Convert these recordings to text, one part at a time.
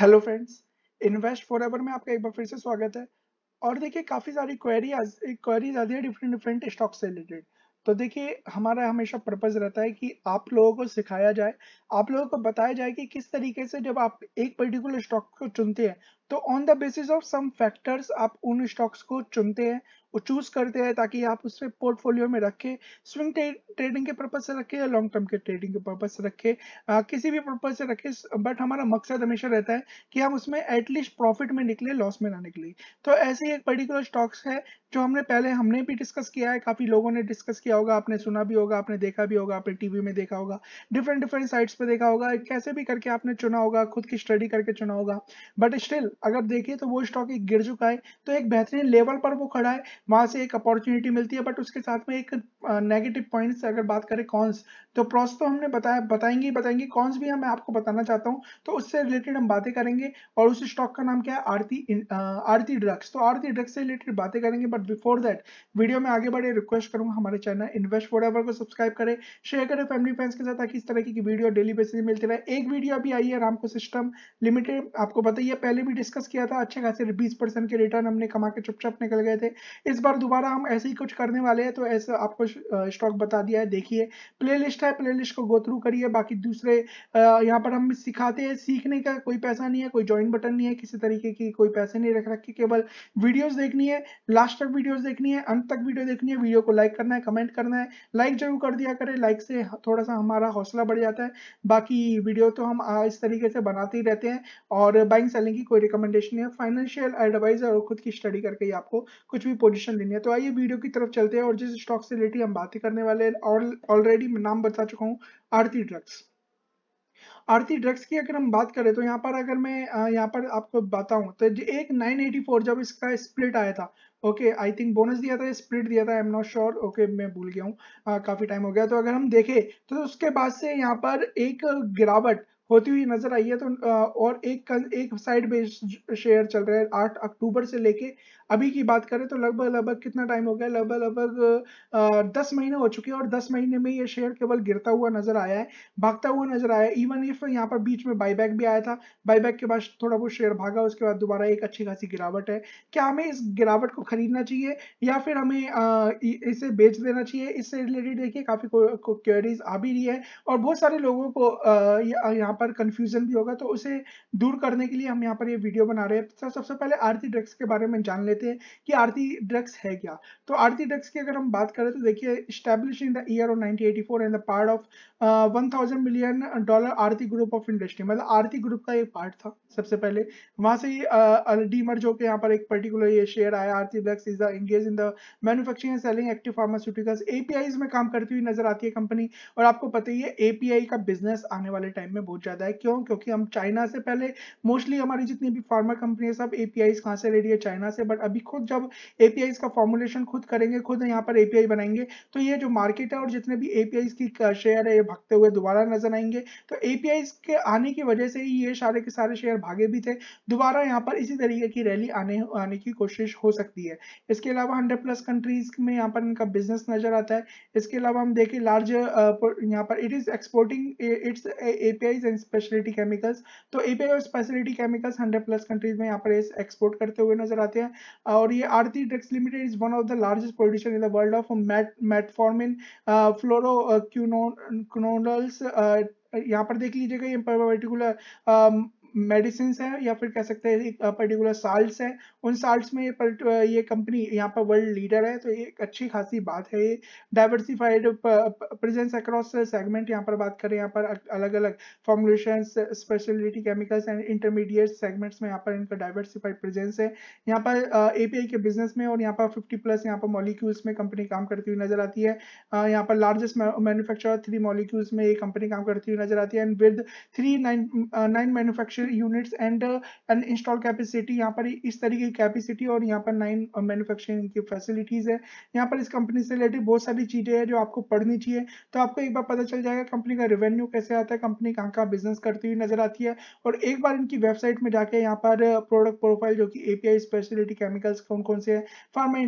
hello friends invest for में आपका एक बार फिर से स्वागत है और देखिए काफ़ी सारी क्वेरी क्वेरीज आती है डिफरेंट डिफरेंट स्टॉक से रिलेटेड तो देखिए हमारा हमेशा पर्पज़ रहता है कि आप लोगों को सिखाया जाए आप लोगों को बताया जाए कि किस तरीके से जब आप एक पर्टिकुलर स्टॉक को चुनते हैं तो on the basis of some factors आप उन स्टॉक्स को चुनते हैं वो चूज करते हैं ताकि आप उससे पोर्टफोलियो में रखें स्विंग ट्रेडिंग के पर्पज से रखें या लॉन्ग टर्म के ट्रेडिंग के पर्पज से रखें किसी भी पर्पज से रखें बट हमारा मकसद हमेशा रहता है कि हम उसमें एटलीस्ट प्रॉफिट में निकले लॉस में ना निकले तो ऐसे ही एक पर्टिकुलर स्टॉक्स है जो हमने पहले हमने भी डिस्कस किया है काफ़ी लोगों ने डिस्कस किया होगा आपने सुना भी होगा आपने देखा भी होगा आपने टीवी में देखा होगा डिफरेंट डिफरेंट साइट्स पे देखा होगा कैसे भी करके आपने चुना होगा खुद की स्टडी करके चुना होगा बट स्टिल अगर देखिए तो वो स्टॉक एक गिर चुका है तो एक बेहतरीन लेवल पर वो खड़ा है वहां से एक अपॉर्चुनिटी मिलती है बट उसके साथ में एक नेगेटिव पॉइंट्स अगर बात करें कॉन्स तो प्रॉस तो हमने बताया बताएंगे बताएंगे कॉन्स भी मैं आपको बताना चाहता हूँ तो उससे रिलेटेड हम बातें करेंगे और उस स्टॉक का नाम क्या है आरती आरती ड्रग्स तो आरती ड्रग्स से रिलेटेड बातें करेंगे बट बिफोर दैट वीडियो में आगे बढ़े रिक्वेस्ट करूंगा हमारे चैनल इन्वेस्ट फॉर को सब्सक्राइब करें शेयर करें फैमिली फ्रेंड्स के साथ ताकि इस तरह की वीडियो डेली बेसिस मिलती रहे एक वीडियो अभी आई है रामको सिस्टम लिमिटेड आपको बताइए पहले भी डिस्कस किया था अच्छे खासे बीस परसेंट के रिटर्न हमने कमा के चुपचाप निकल गए थे इस बार दोबारा हम ऐसे ही कुछ करने वाले हैं तो ऐसे आपको स्टॉक बता दिया है देखिए प्लेलिस्ट है प्लेलिस्ट को गो थ्रू करिए बाकी दूसरे यहाँ पर हम सिखाते हैं सीखने का कोई पैसा नहीं है कोई ज्वाइन बटन नहीं है किसी तरीके की कोई पैसे नहीं रख रखे केवल वीडियोज देखनी है लास्ट तक वीडियोज देखनी है अंत तक वीडियो देखनी है वीडियो को लाइक करना है कमेंट करना है लाइक जरूर कर दिया करें लाइक से थोड़ा सा हमारा हौसला बढ़ जाता है बाकी वीडियो तो हम इस तरीके से बनाते ही रहते हैं और बाइंग सेलिंग की कोई रिकमेंडेशन नहीं है फाइनेंशियल एडवाइजर और खुद की स्टडी करके ही आपको कुछ भी पोजिशन पोजीशन लेनी है तो आइए वीडियो की तरफ चलते हैं और जिस स्टॉक से रिलेटेड हम बातें करने वाले हैं ऑलरेडी मैं नाम बता चुका हूँ आरती ड्रग्स आरती ड्रग्स की अगर हम बात करें तो यहाँ पर अगर मैं यहाँ पर आपको बताऊँ तो एक 984 जब इसका स्प्लिट आया था ओके आई थिंक बोनस दिया था स्प्लिट दिया था I am not sure okay मैं भूल गया हूँ काफ़ी टाइम हो गया तो अगर हम देखें तो उसके बाद से यहाँ पर एक गिरावट होती हुई नजर आई है तो और एक एक साइड बेस शेयर चल रहा है आठ अक्टूबर से लेके अभी की बात करें तो लगभग लगभग कितना टाइम हो गया लगभग लगभग दस महीने हो चुके हैं और दस महीने में ये शेयर केवल गिरता हुआ नजर आया है भागता हुआ नजर आया इवन इफ यहाँ पर बीच में बाईबैक भी आया था बाईबैक के बाद थोड़ा बहुत शेयर भागा उसके बाद दोबारा एक अच्छी खासी गिरावट है क्या हमें इस गिरावट को खरीदना चाहिए या फिर हमें इसे बेच देना चाहिए इससे रिलेटेड देखिए काफी क्वेरीज आ भी रही है और बहुत सारे लोगों को यहाँ पर कंफ्यूजन भी होगा तो उसे दूर करने के लिए हम यहाँ पर ये वीडियो बना रहे हैं तो सबसे पहले आरती ड्रग्स के बारे में जान लेते हैं कि आरती ड्रग्स है क्या तो आरती ड्रग्स की अगर हम बात करें तो देखिए establish in the year of nineteen and the part of one million dollar Aarti group of industry मतलब आरती ग्रुप का एक पार्ट था सबसे पहले वहां से जो uh, के यहाँ पर एक पर्टिकुलर ये शेयर आया Aarti drugs is the engage in the and selling active pharmaceuticals API में काम करती हुई नजर आती है कंपनी और आपको पता ही है एपीआई का बिजनेस आने वाले टाइम में बहुत बहुत जाता है क्यों क्योंकि हम चाइना से पहले मोस्टली हमारी जितनी भी फार्मा कंपनी है सब एपीआई कहाँ से ले रही है चाइना से बट अभी खुद जब एपीआई का फॉर्मुलेशन खुद करेंगे खुद यहाँ पर एपीआई बनाएंगे तो ये जो मार्केट है और जितने भी एपीआई की शेयर है ये भागते हुए दोबारा नजर आएंगे तो एपीआई के आने की वजह से ही ये सारे के सारे शेयर भागे भी थे दोबारा यहाँ पर इसी तरीके की रैली आने आने की कोशिश हो सकती है इसके अलावा हंड्रेड प्लस कंट्रीज में यहाँ पर इनका बिजनेस नजर आता है इसके अलावा हम देखें लार्ज यहाँ पर it is exporting its API and speciality chemicals तो एपीआई और speciality chemicals hundred plus countries में यहाँ पर एक्सपोर्ट करते हुए नजर आते हैं और ये Aarti drugs limited is one of the largest producer in the world of mat metformin fluoroquinolones यहाँ पर देख लीजिएगा ये पर्टिकुलर मेडिसिन है या फिर कह सकते हैं पर्टिकुलर साल्ट है उन साल्ट में ये ये कंपनी यहाँ पर वर्ल्ड लीडर है तो ये एक अच्छी खासी बात है ये डाइवर्सिफाइड प्रेजेंस अक्रॉस सेगमेंट यहाँ पर बात करें यहाँ पर अलग अलग formulation speciality chemicals and intermediate segments में यहाँ पर इनका डाइवर्सिफाइड प्रेजेंस है यहाँ पर एपीआई के बिजनेस में और यहाँ पर फिफ्टी प्लस यहाँ पर मॉलिक्यूल्स में कंपनी काम करती हुई नजर आती है यहाँ पर लार्जेस्ट मैनुफेक्चर थ्री मॉलिक्यूल्स में ये कंपनी काम करती हुई नजर आती है and with three nine nine manufacture units and and install capacity यहाँ पर इस तरीके की कैपेसिटी और यहाँ पर नाइन मैन्युफैक्चरिंग uh, की फैसिलिटीज है यहाँ पर इस कंपनी से रिलेटेड बहुत सारी चीजें हैं जो आपको पढ़नी चाहिए तो आपको एक बार पता चल जाएगा कंपनी का रेवेन्यू कैसे आता है कंपनी कहाँ कहाँ बिजनेस करती हुई नजर आती है और एक बार इनकी वेबसाइट में जाकर यहाँ पर प्रोडक्ट uh, प्रोफाइल जो कि एपीआई स्पेशलिटी केमिकल्स कौन कौन से है फार्मा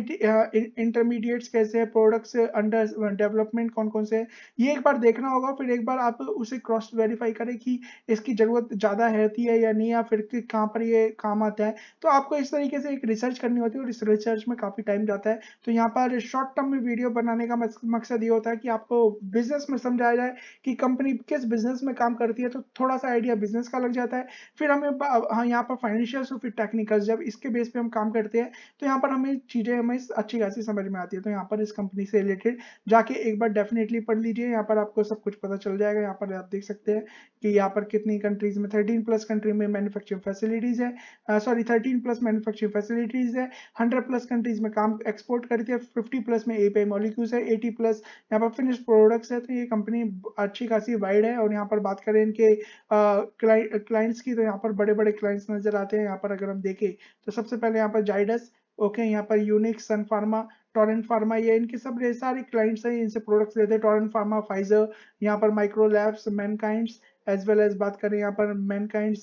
इंटरमीडिएट्स कैसे है प्रोडक्ट्स अंडर डेवलपमेंट कौन कौन से है ये एक बार देखना होगा फिर एक बार आप उसे क्रॉस वेरीफाई करें कि इसकी जरूरत ज़्यादा है सही है या नहीं या फिर कहाँ पर ये काम आता है तो आपको इस तरीके से एक रिसर्च करनी होती है और इस रिसर्च में काफ़ी टाइम जाता है तो यहाँ पर शॉर्ट टर्म में वीडियो बनाने का मकसद ये होता है कि आपको बिजनेस में समझाया जाए कि कंपनी किस बिजनेस में काम करती है तो थोड़ा सा आइडिया बिजनेस का लग जाता है फिर हमें हाँ यहाँ पर फाइनेंशियल्स और फिर टेक्निकल्स जब इसके बेस पर हम काम करते हैं तो यहाँ पर हमें चीज़ें हमें अच्छी खासी समझ में आती है तो यहाँ पर इस कंपनी से रिलेटेड जाके एक बार डेफिनेटली पढ़ लीजिए यहाँ पर आपको सब कुछ पता चल जाएगा यहाँ पर आप देख सकते हैं कि यहाँ पर कितनी कंट्रीज में थर्टीन प्लस कंट्री में मैन्युफैक्चरिंग फैसिलिटीज़ है sorry thirteen plus manufacturing facilities है हंड्रेड प्लस कंट्रीज में काम एक्सपोर्ट करती है फिफ्टी प्लस में ए मॉलिक्यूल्स है एटी प्लस यहाँ पर फिनिश प्रोडक्ट्स है तो ये कंपनी अच्छी खासी वाइड है और यहाँ पर बात करें इनके क्लाइंट्स uh, की तो यहाँ पर बड़े बड़े क्लाइंट्स नजर आते हैं यहाँ पर अगर हम देखें तो सबसे पहले यहाँ पर जाइडस ओके okay, यहाँ पर यूनिक सन फार्मा टॉरेंट फार्मा ये इनके सब ये सारे क्लाइंट्स हैं इनसे प्रोडक्ट्स लेते हैं टॉरेंट फार्मा फाइजर यहाँ पर Micro Labs Mankinds as well as बात करें यहाँ पर मैनकाइंड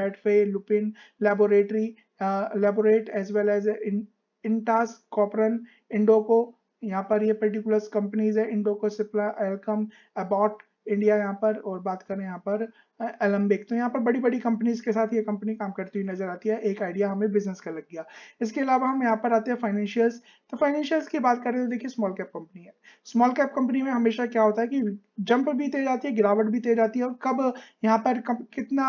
मेडफे Lupin laboratory laboratory as well as Intas कॉपरन इंडोको यहाँ पर ये पर्टिकुलर कंपनीज है इंडोको सिप्ला एलकम अबॉट इंडिया यहाँ पर और बात करें यहाँ पर एलम्बिक तो यहाँ पर बड़ी बड़ी कंपनीज के साथ ये कंपनी काम करती हुई नजर आती है एक आइडिया हमें बिजनेस का लग गया इसके अलावा हम यहाँ पर आते हैं फाइनेंशियल्स तो फाइनेंशियल्स की बात करें तो देखिए स्मॉल कैप कंपनी है स्मॉल कैप कंपनी में हमेशा क्या होता है कि जंप भी तेज आती है गिरावट भी तेज आती है और कब यहाँ पर कब, कितना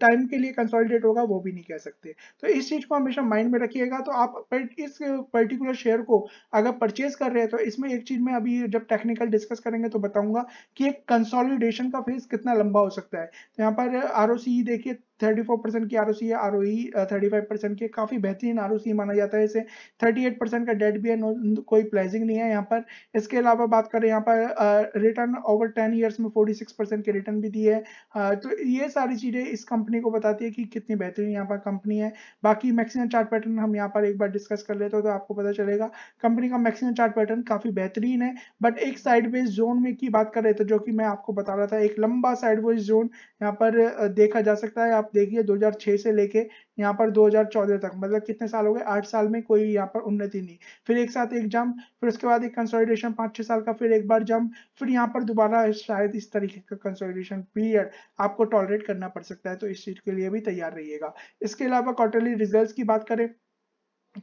टाइम के लिए कंसोलिडेट होगा वो भी नहीं कह सकते तो इस चीज को हमेशा माइंड में रखिएगा तो आप इस पर्टिकुलर शेयर को अगर परचेज कर रहे हैं तो इसमें एक चीज में अभी जब टेक्निकल डिस्कस करेंगे तो बताऊंगा कि एक कंसोलिडेशन का फेज कितना लंबा हो सकता है तो यहाँ पर आर uh, e देखिए 34 परसेंट की आर है आरओई थर्टी फाइव परसेंट काफ़ी बेहतरीन आरओसी माना जाता है इसे 38 परसेंट का डेट भी है नो, कोई प्लेजिंग नहीं है यहाँ पर इसके अलावा बात करें यहाँ पर रिटर्न ओवर 10 ईयर्स में 46 परसेंट के रिटर्न भी दिए है uh, तो ये सारी चीज़ें इस कंपनी को बताती है कि कितनी बेहतरीन यहाँ पर कंपनी है बाकी मैक्सिमम चार्ट पैटर्न हम यहाँ पर एक बार डिस्कस कर लेते हो तो आपको पता चलेगा कंपनी का मैक्सिमम चार्ट पैटर्न काफ़ी बेहतरीन है बट एक साइड जोन में की बात कर रहे थे जो कि मैं आपको बता रहा था एक लंबा साइड जोन यहाँ पर uh, देखा जा सकता है आप आप देखिए 2006 से लेके यहाँ पर 2014 तक मतलब कितने साल हो गए आठ साल में कोई यहाँ पर उन्नति नहीं फिर एक साथ एक जंप फिर उसके बाद एक कंसोलिडेशन पाँच छह साल का फिर एक बार जंप फिर यहाँ पर दोबारा शायद इस तरीके का कंसोलिडेशन पीरियड आपको टॉलरेट करना पड़ सकता है तो इस चीज़ के लिए भी तैयार रहिएगा इसके अलावा क्वार्टरली रिजल्ट की बात करें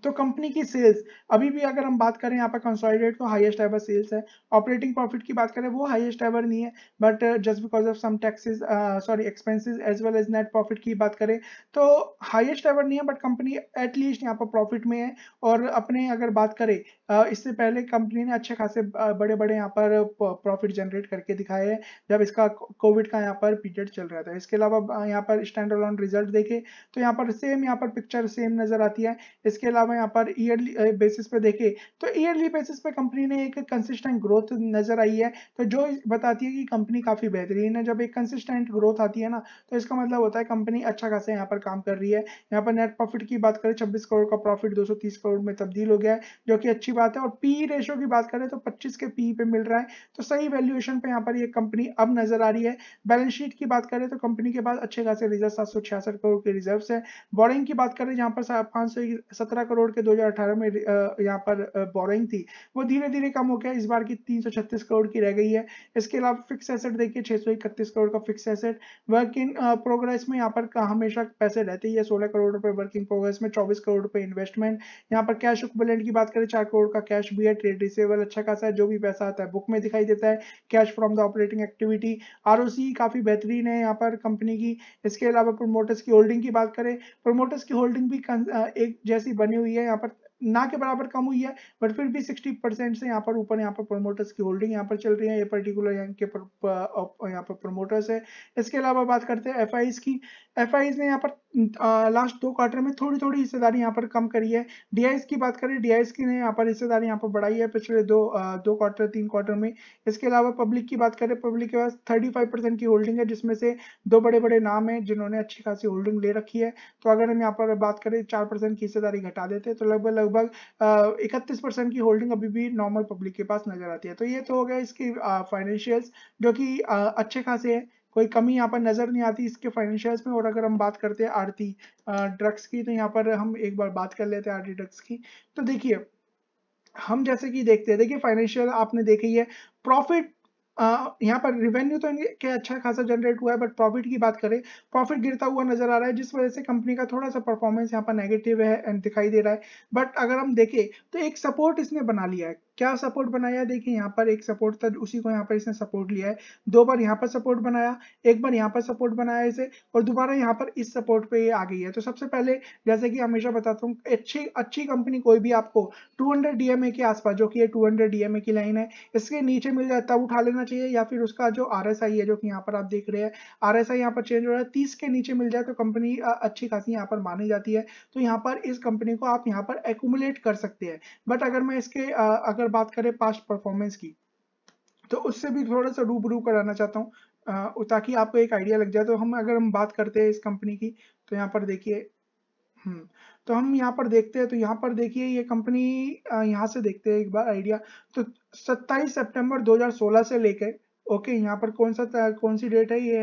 तो कंपनी की सेल्स अभी भी अगर हम बात करें यहाँ पर कंसोलिडेट तो हाईएस्ट एवर सेल्स है ऑपरेटिंग प्रॉफिट की बात करें वो हाईएस्ट एवर नहीं है but just because of some taxes sorry expenses as well as net profit की बात करें तो हाईएस्ट एवर नहीं है बट कंपनी एटलीस्ट यहाँ पर प्रॉफिट में है और अपने अगर बात करें uh, इससे पहले कंपनी ने अच्छे खासे uh, बड़े बड़े यहाँ पर प्रॉफिट uh, जनरेट करके दिखाए हैं जब इसका कोविड का यहाँ पर पीरियड चल रहा था इसके अलावा uh, यहाँ पर स्टैंड ऑन रिजल्ट देखे तो यहाँ पर सेम यहाँ पर पिक्चर सेम नजर आती है इसके अलावा हम यहाँ पर ईयरली बेसिस पे देखें तो ईयरली बेसिस पे कंपनी ने एक कंसिस्टेंट ग्रोथ नजर आई है तो जो बताती है कि कंपनी काफी बेहतरीन है जब एक कंसिस्टेंट ग्रोथ आती है ना तो इसका मतलब होता है कंपनी अच्छा खासा यहाँ पर काम कर रही है यहाँ पर नेट प्रॉफिट की बात करें छब्बीस करोड़ का प्रॉफिट दो करोड़ में तब्दील हो गया है जो कि अच्छी बात है और पी रेशो e की बात करें तो पच्चीस के पी e पे मिल रहा है तो सही वैल्यूएशन पे यहाँ पर ये कंपनी अब नजर आ रही है बैलेंस शीट की बात करें तो कंपनी के पास अच्छे खासे रिजर्व सात करोड़ के रिजर्व है बोरिंग की बात करें जहाँ पर पांच सौ करोड़ के 2018 में यहाँ पर बोरिंग थी वो धीरे धीरे कम हो गया इस बार की 336 करोड़ की रह गई है इसके अलावा फिक्स एसेट देखिए 631 करोड़ का fix asset work in progress में यहाँ पर हमेशा पैसे रहते ही है सोलह करोड़ रुपए वर्किंग प्रोग्रेस में चौबीस करोड़ रुपए इन्वेस्टमेंट यहाँ पर कैश इक्वलेंट की बात करें चार करोड़ का कैश भी है ट्रेड रिसेबल अच्छा खासा है जो भी पैसा आता है बुक में दिखाई देता है cash from the operating activity are काफी बेहतरीन है यहाँ पर कंपनी की इसके अलावा प्रोमोटर्स की होल्डिंग की बात करें प्रोमोटर्स की होल्डिंग भी एक जैसी बनी हुई हुई है यहाँ पर ना के बराबर कम हुई है बट फिर भी 60 परसेंट से यहाँ पर ऊपर यहाँ पर प्रोमोटर्स की होल्डिंग यहाँ पर चल रही है ये पर्टिकुलर यहाँ के यहाँ पर प्रोमोटर्स है इसके अलावा बात करते हैं एफ की एफ ने यहाँ पर लास्ट दो क्वार्टर में थोड़ी थोड़ी हिस्सेदारी यहाँ पर कम करी है डी की बात करें डी की ने यहाँ पर हिस्सेदारी यहाँ पर बढ़ाई है पिछले दो दो क्वार्टर तीन क्वार्टर में इसके अलावा पब्लिक की बात करें पब्लिक के पास थर्टी की होल्डिंग है जिसमें से दो बड़े बड़े नाम है जिन्होंने अच्छी खासी होल्डिंग ले रखी है तो अगर हम यहाँ पर बात करें चार की हिस्सेदारी घटा देते तो लगभग लगभग इकतीस परसेंट की होल्डिंग अभी भी नॉर्मल पब्लिक के पास नजर आती है तो ये तो हो गया इसके फाइनेंशियल्स जो कि अच्छे खासे हैं कोई कमी यहाँ पर नजर नहीं आती इसके फाइनेंशियल्स में और अगर हम बात करते हैं आरती ड्रग्स की तो यहाँ पर हम एक बार बात कर लेते हैं आरती ड्रग्स की तो देखिए हम जैसे कि देखते हैं देखिए फाइनेंशियल आपने देखी है प्रॉफिट यहाँ पर रिवेन्यू तो इनके अच्छा खासा जनरेट हुआ है बट प्रॉफिट की बात करें प्रॉफिट गिरता हुआ नजर आ रहा है जिस वजह से कंपनी का थोड़ा सा परफॉर्मेंस यहाँ पर नेगेटिव है दिखाई दे रहा है बट अगर हम देखें तो एक सपोर्ट इसने बना लिया है क्या सपोर्ट बनाया देखिए यहाँ पर एक सपोर्ट था उसी को यहाँ पर इसने सपोर्ट लिया है दो बार यहाँ पर सपोर्ट बनाया एक बार यहाँ पर सपोर्ट बनाया इसे और दोबारा यहाँ पर इस सपोर्ट पे ये आ गई है तो सबसे पहले जैसे कि हमेशा बताता हूँ अच्छी अच्छी कंपनी कोई भी आपको 200 डीएमए के आसपास जो कि ये हंड्रेड डीएमए की लाइन है इसके नीचे मिल जाए तब उठा लेना चाहिए या फिर उसका जो आर है जो कि यहाँ पर आप देख रहे हैं आर एस यहाँ पर चेंज हो रहा है तीस के नीचे मिल जाए तो कंपनी अच्छी खासी यहाँ पर मानी जाती है तो यहाँ पर इस कंपनी को आप यहाँ पर एकुमुलेट कर सकते हैं बट अगर मैं इसके अगर अगर बात करें पास्ट परफॉर्मेंस की तो उससे भी थोड़ा सा रूबरू कराना चाहता हूँ ताकि आपको एक आइडिया लग जाए तो हम अगर हम बात करते हैं इस कंपनी की तो यहाँ पर देखिए हम्म, तो हम यहाँ पर देखते हैं तो यहाँ पर देखिए ये कंपनी यहाँ से देखते हैं एक बार आइडिया तो 27 सितंबर 2016 से लेकर ओके okay, यहाँ पर कौन सा कौन सी डेट है ये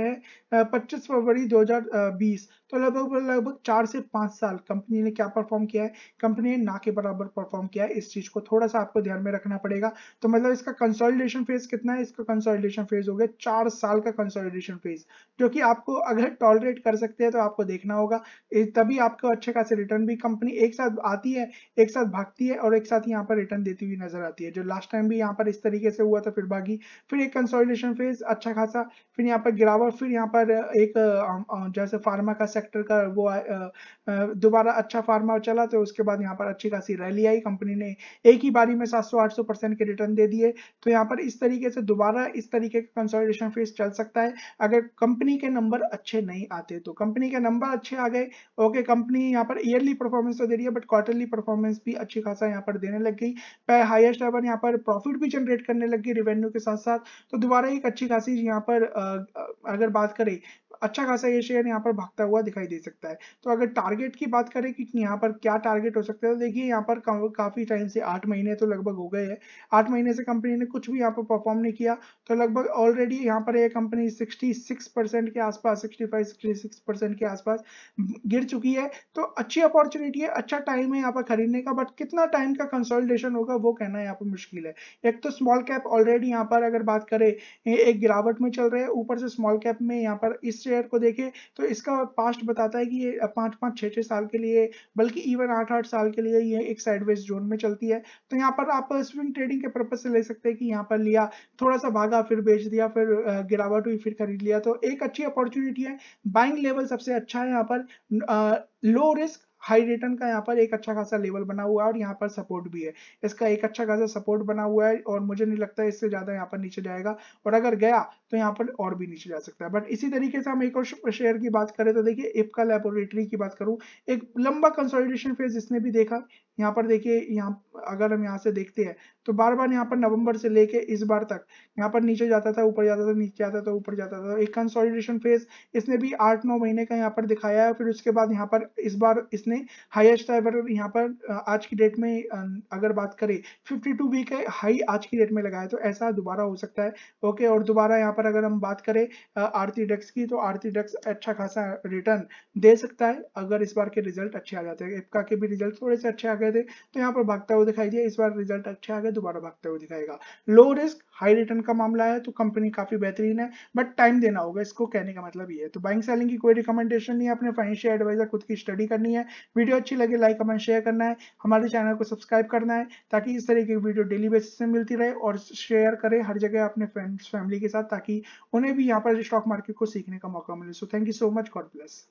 है पच्चीस फरवरी 2020 तो लगभग लगभग चार से पाँच साल कंपनी ने क्या परफॉर्म किया है कंपनी ने ना के बराबर परफॉर्म किया है इस चीज़ को थोड़ा सा आपको ध्यान में रखना पड़ेगा तो मतलब इसका कंसोलिडेशन फेज कितना है इसका कंसोलिडेशन फेज हो गया चार साल का कंसोलिडेशन फेज जो कि आपको अगर टॉलरेट कर सकते हैं तो आपको देखना होगा तभी आपको अच्छे खासे रिटर्न भी कंपनी एक साथ आती है एक साथ भागती है और एक साथ यहाँ पर रिटर्न देती हुई नजर आती है जो लास्ट टाइम भी यहाँ पर इस तरीके से हुआ था फिर भागी फिर एक कंसोलिडेशन कंसोलिडेशन फेज अच्छा खासा फिर यहाँ पर गिरावट फिर यहाँ पर एक जैसे फार्मा का सेक्टर का वो दोबारा अच्छा फार्मा चला तो उसके बाद यहाँ पर अच्छी खासी रैली आई कंपनी ने एक ही बारी में 700-800 परसेंट के रिटर्न दे दिए तो यहाँ पर इस तरीके से दोबारा इस तरीके का कंसोलिडेशन फेज चल सकता है अगर कंपनी के नंबर अच्छे नहीं आते तो कंपनी के नंबर अच्छे आ गए ओके कंपनी यहाँ पर ईयरली परफॉर्मेंस तो दे रही है बट क्वार्टरली परफॉर्मेंस भी अच्छी खासा यहाँ पर देने लग गई हाइएस्ट एवर यहाँ पर प्रॉफिट भी जनरेट करने लग गई रेवेन्यू के साथ साथ तो दोबारा और एक अच्छी खासी यहाँ पर अगर बात करें अच्छा खासा ये शेयर यहाँ पर भागता हुआ दिखाई दे सकता है तो अगर टारगेट की बात करें कि यहाँ पर क्या टारगेट हो सकता है तो देखिए यहाँ पर काफ़ी टाइम से आठ महीने तो लगभग हो गए हैं आठ महीने से कंपनी ने कुछ भी यहाँ पर परफॉर्म नहीं किया तो लगभग ऑलरेडी यहाँ पर ये यह कंपनी 66 परसेंट के आसपास सिक्सटी 66 परसेंट के आसपास गिर चुकी है तो अच्छी अपॉर्चुनिटी है अच्छा टाइम है यहाँ पर खरीदने का बट कितना टाइम का कंसोलिडेशन होगा वो कहना यहाँ पर मुश्किल है एक तो स्मॉल कैप ऑलरेडी यहाँ पर अगर बात करें एक गिरावट में चल रहे हैं ऊपर से स्मॉल कैप में यहाँ पर इस शेयर को देखें तो इसका पास्ट बताता है कि ये पाँच पाँच छः छः साल के लिए बल्कि इवन आठ आठ साल के लिए ये एक साइडवेज जोन में चलती है तो यहाँ पर आप स्विंग ट्रेडिंग के पर्पज से ले सकते हैं कि यहाँ पर लिया थोड़ा सा भागा फिर बेच दिया फिर गिरावट हुई फिर खरीद लिया तो एक अच्छी अपॉर्चुनिटी है बाइंग लेवल सबसे अच्छा है यहाँ पर लो रिस्क हाई रिटर्न का यहाँ पर एक अच्छा खासा लेवल बना हुआ है और यहाँ पर सपोर्ट भी है इसका एक अच्छा खासा सपोर्ट बना हुआ है और मुझे नहीं लगता इससे ज्यादा यहाँ पर नीचे जाएगा और अगर गया तो यहाँ पर और भी नीचे जा सकता है बट इसी तरीके से हम एक और शेयर की बात करें तो देखिए इपका लेबोरेटरी की बात करूँ एक लंबा कंसोलिडेशन फेज इसने भी देखा यहाँ पर देखिए यहाँ अगर हम यहाँ से देखते हैं तो बार बार यहाँ पर नवंबर से लेके इस बार तक यहाँ पर नीचे जाता था ऊपर जाता था नीचे जाता था ऊपर जाता था एक कंसोलिडेशन फेज इसने भी आठ नौ महीने का यहाँ पर दिखाया है फिर उसके बाद यहाँ पर इस बार इसने हाईएस्ट एवर यहाँ पर आज की डेट में अगर बात करें फिफ्टी टू वीक हाई आज की डेट में लगाया तो ऐसा दोबारा हो सकता है ओके और दोबारा यहाँ पर अगर हम बात करें आरती डेक्स की तो आरती डेक्स अच्छा खासा रिटर्न दे सकता है अगर इस बार के रिजल्ट अच्छे आ जाते हैं एपका के भी रिजल्ट थोड़े से अच्छे आ गए थे तो यहाँ पर भागता हुआ दिखाई दिया इस बार रिजल्ट अच्छे आ गए दोबारा भागते हुए दिखाएगा लो रिस्क हाई रिटर्न का मामला है तो कंपनी काफी बेहतरीन है बट टाइम देना होगा इसको कहने का मतलब ये है तो बाइंग सेलिंग की कोई रिकमेंडेशन नहीं है अपने फाइनेंशियल एडवाइजर खुद की स्टडी करनी है वीडियो अच्छी लगे लाइक कमेंट शेयर करना है हमारे चैनल को सब्सक्राइब करना है ताकि इस तरह की वीडियो डेली बेसिस में मिलती रहे और शेयर करें हर जगह अपने फ्रेंड्स फैमिली के साथ ताकि उन्हें भी यहाँ पर स्टॉक मार्केट को सीखने का मौका मिले so thank you so much God bless